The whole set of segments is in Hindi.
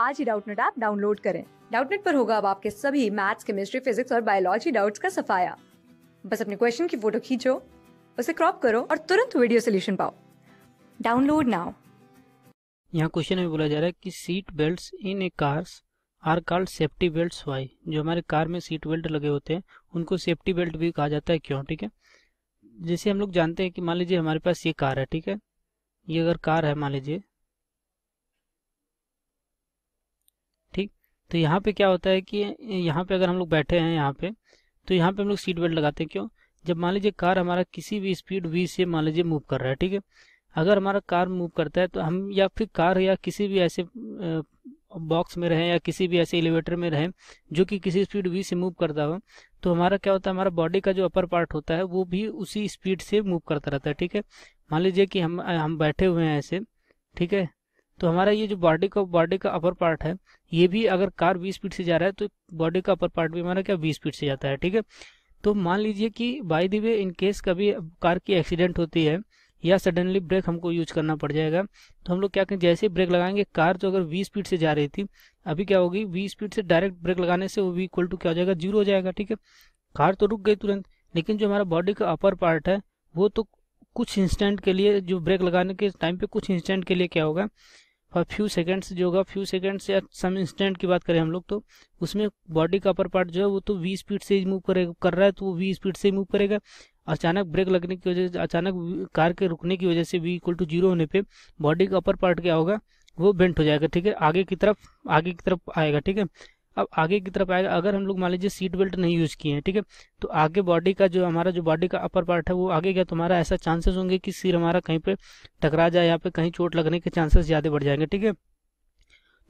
आज ही डाउटनेट ऐप डाउनलोड करें डाउटनेट पर होगा अब आपके सभी मैथ्स केमिस्ट्री फिजिक्स और बायोलॉजी डाउट्स का सफाया बस अपने क्वेश्चन की फोटो खींचो उसे क्रॉप करो और तुरंत वीडियो सोल्यूशन पाओ डाउनलोड नाउ यहाँ क्वेश्चन में बोला जा रहा है कि seat belt in a cars are called safety belts why जो हमारे कार में सीट बेल्ट लगे होते हैं उनको सेफ्टी बेल्ट भी कहा जाता है क्यों ठीक है जैसे हम लोग जानते हैं कि मान लीजिए हमारे पास ये कार है ठीक है ये अगर कार है मान लीजिए तो यहाँ पे क्या होता है कि यहाँ पे अगर हम लोग बैठे हैं यहाँ पे तो यहाँ पे हम लोग सीट बेल्ट लगाते हैं क्यों जब मान लीजिए कार हमारा किसी भी स्पीड वी से मान लीजिए मूव कर रहा है ठीक है अगर हमारा कार मूव करता है तो हम या फिर कार या किसी भी ऐसे बॉक्स में रहें या किसी भी ऐसे एलिवेटर में रहें जो कि किसी स्पीड वी से मूव करता हो तो हमारा क्या होता है हमारा बॉडी का जो अपर पार्ट होता है वो भी उसी स्पीड से मूव करता रहता है ठीक है मान लीजिए कि हम हम बैठे हुए हैं ऐसे ठीक है तो हमारा ये जो बॉडी का बॉडी का अपर पार्ट है ये भी अगर कार बीस स्पीड से जा रहा है तो बॉडी का अपर पार्ट भी हमारा क्या बीस स्पीड से जाता है ठीक है तो मान लीजिए कि by the way in case कभी कार की एक्सीडेंट होती है या सडनली ब्रेक हमको यूज करना पड़ जाएगा तो हम लोग क्या करें जैसे ही ब्रेक लगाएंगे कार जो अगर वी स्पीड से जा रही थी अभी क्या होगी वी स्पीड से डायरेक्ट ब्रेक लगाने से वो भी इक्वल टू क्या हो जाएगा जीरो हो जाएगा ठीक है कार तो रुक गई तुरंत लेकिन जो हमारा बॉडी का अपर पार्ट है वो तो कुछ इंस्टेंट के लिए जो ब्रेक लगाने के टाइम पे कुछ इंस्टेंट के लिए क्या होगा फॉर फ्यू सेकेंड्स जो होगा फ्यू सेकेंड्स या सम इंस्टेंट की बात करें हम लोग तो उसमें बॉडी का अपर पार्ट जो है वो तो वी स्पीड से मूव करेगा कर रहा है तो वो वी स्पीड से मूव करेगा अचानक ब्रेक लगने की वजह से अचानक कार के रुकने की वजह से वी इक्वल टू जीरो होने पे बॉडी का अपर पार्ट क्या होगा वो बेंट हो जाएगा ठीक है आगे की तरफ आगे की तरफ आएगा ठीक है अब आगे की तरफ आएगा अगर हम लोग मान लीजिए सीट बेल्ट नहीं यूज़ किए हैं ठीक है तो आगे बॉडी का जो हमारा जो बॉडी का अपर पार्ट है वो आगे गया तो हमारा ऐसा चांसेस होंगे कि सिर हमारा कहीं पे टकरा जाए या पे कहीं चोट लगने के चांसेस ज़्यादा बढ़ जाएंगे ठीक है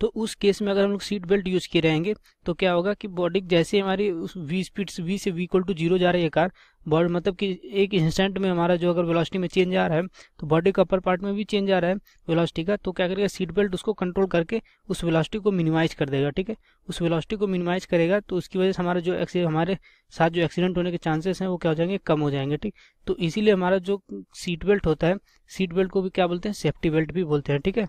तो उस केस में अगर हम लोग सीट बेल्ट यूज किए रहेंगे तो क्या होगा कि बॉडी जैसे हमारी उस वी स्पीड से वी से वी इक्वल टू जीरो जा रही है कार बॉडी मतलब कि एक इंस्टेंट में हमारा जो अगर वेलोसिटी में चेंज आ रहा है तो बॉडी का अपर पार्ट में भी चेंज आ रहा है वेलोसिटी का तो क्या करेगा सीट बेल्ट उसको कंट्रोल करके उस वेलोसिटी को मिनिमाइज कर देगा ठीक है उस वेलोसिटी को मिनिमाइज करेगा तो उसकी वजह से हमारा जो हमारे साथ जो एक्सीडेंट होने के चांसेस हैं वो क्या हो जाएंगे कम हो जाएंगे ठीक तो इसीलिए हमारा जो सीट बेल्ट होता है सीट बेल्ट को भी क्या बोलते हैं सेफ्टी बेल्ट भी बोलते हैं ठीक है